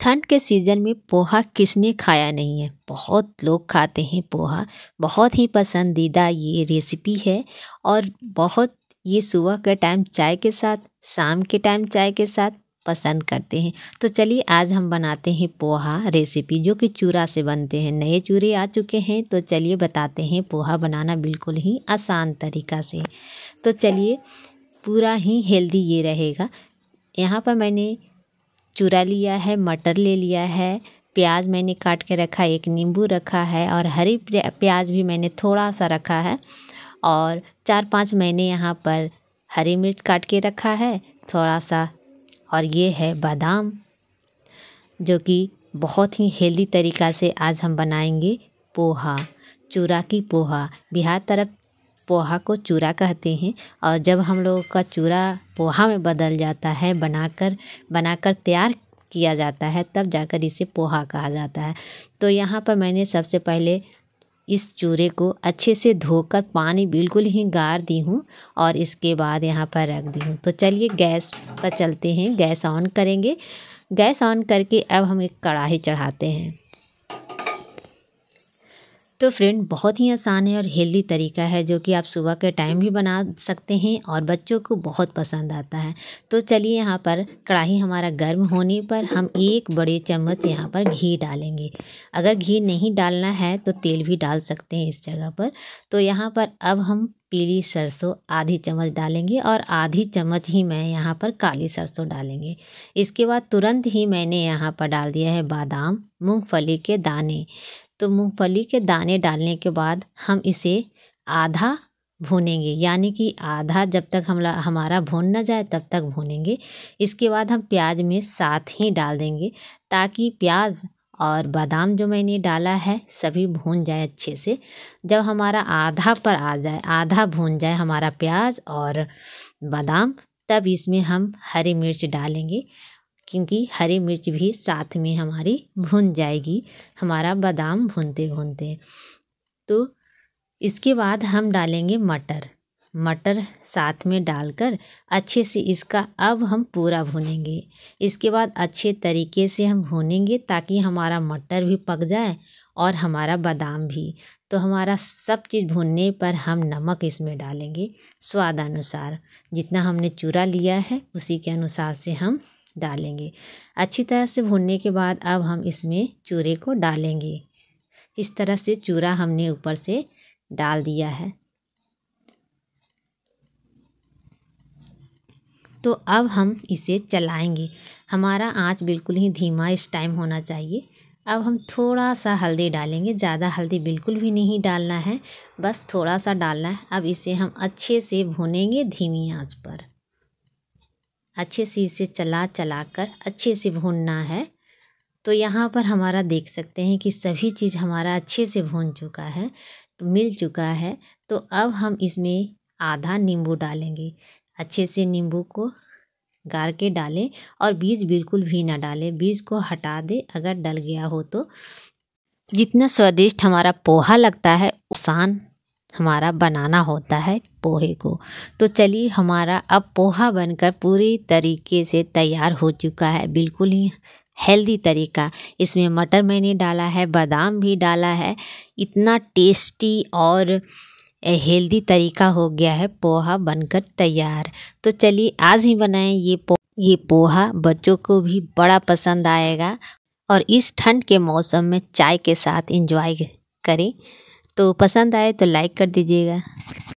ठंड के सीज़न में पोहा किसने खाया नहीं है बहुत लोग खाते हैं पोहा बहुत ही पसंदीदा ये रेसिपी है और बहुत ये सुबह के टाइम चाय के साथ शाम के टाइम चाय के साथ पसंद करते हैं तो चलिए आज हम बनाते हैं पोहा रेसिपी जो कि चूरा से बनते हैं नए चूरे आ चुके हैं तो चलिए बताते हैं पोहा बनाना बिल्कुल ही आसान तरीका से तो चलिए पूरा ही हेल्दी ये रहेगा यहाँ पर मैंने चूरा लिया है मटर ले लिया है प्याज मैंने काट के रखा एक नींबू रखा है और हरी प्याज भी मैंने थोड़ा सा रखा है और चार पांच मैंने यहाँ पर हरी मिर्च काट के रखा है थोड़ा सा और ये है बादाम जो कि बहुत ही हेल्दी तरीक़ा से आज हम बनाएंगे पोहा चूरा की पोहा बिहार तरफ पोहा को चूरा कहते हैं और जब हम लोगों का चूरा पोहा में बदल जाता है बनाकर बनाकर तैयार किया जाता है तब जाकर इसे पोहा कहा जाता है तो यहाँ पर मैंने सबसे पहले इस चूरे को अच्छे से धोकर पानी बिल्कुल ही गार दी हूँ और इसके बाद यहाँ पर रख दी हूँ तो चलिए गैस पर चलते हैं गैस ऑन करेंगे गैस ऑन करके अब हम एक कढ़ाई चढ़ाते हैं तो फ्रेंड बहुत ही आसान है और हेल्दी तरीका है जो कि आप सुबह के टाइम भी बना सकते हैं और बच्चों को बहुत पसंद आता है तो चलिए यहाँ पर कढ़ाई हमारा गर्म होने पर हम एक बड़े चम्मच यहाँ पर घी डालेंगे अगर घी नहीं डालना है तो तेल भी डाल सकते हैं इस जगह पर तो यहाँ पर अब हम पीली सरसों आधी चम्मच डालेंगे और आधी चम्मच ही मैं यहाँ पर काली सरसों डालेंगे इसके बाद तुरंत ही मैंने यहाँ पर डाल दिया है बादाम मूंगफली के दाने तो मूंगफली के दाने डालने के बाद हम इसे आधा भूनेंगे यानी कि आधा जब तक हमला हमारा भून ना जाए तब तक भूनेंगे इसके बाद हम प्याज में साथ ही डाल देंगे ताकि प्याज और बादाम जो मैंने डाला है सभी भून जाए अच्छे से जब हमारा आधा पर आ जाए आधा भून जाए हमारा प्याज और बादाम तब इसमें हम हरी मिर्च डालेंगे क्योंकि हरी मिर्च भी साथ में हमारी भुन जाएगी हमारा बादाम भुनते भुनते तो इसके बाद हम डालेंगे मटर मटर साथ में डालकर अच्छे से इसका अब हम पूरा भूनेंगे इसके बाद अच्छे तरीके से हम भूनेंगे ताकि हमारा मटर भी पक जाए और हमारा बादाम भी तो हमारा सब चीज़ भूनने पर हम नमक इसमें डालेंगे स्वाद अनुसार जितना हमने चूरा लिया है उसी के अनुसार से हम डालेंगे अच्छी तरह से भूनने के बाद अब हम इसमें चूरे को डालेंगे इस तरह से चूरा हमने ऊपर से डाल दिया है तो अब हम इसे चलाएंगे हमारा आंच बिल्कुल ही धीमा इस टाइम होना चाहिए अब हम थोड़ा सा हल्दी डालेंगे ज़्यादा हल्दी बिल्कुल भी नहीं डालना है बस थोड़ा सा डालना है अब इसे हम अच्छे से भूनेंगे धीमी आंच पर अच्छे से इसे चला चला कर अच्छे से भूनना है तो यहाँ पर हमारा देख सकते हैं कि सभी चीज़ हमारा अच्छे से भून चुका है तो मिल चुका है तो अब हम इसमें आधा नींबू डालेंगे अच्छे से नींबू को गार के डालें और बीज बिल्कुल भी ना डालें बीज को हटा दें अगर डल गया हो तो जितना स्वादिष्ट हमारा पोहा लगता है आसान हमारा बनाना होता है पोहे को तो चलिए हमारा अब पोहा बनकर पूरी तरीके से तैयार हो चुका है बिल्कुल ही हेल्दी तरीका इसमें मटर मैंने डाला है बादाम भी डाला है इतना टेस्टी और हेल्दी तरीका हो गया है पोहा बनकर तैयार तो चलिए आज ही बनाएं ये पो ये पोहा बच्चों को भी बड़ा पसंद आएगा और इस ठंड के मौसम में चाय के साथ इंजॉय करें तो पसंद आए तो लाइक कर दीजिएगा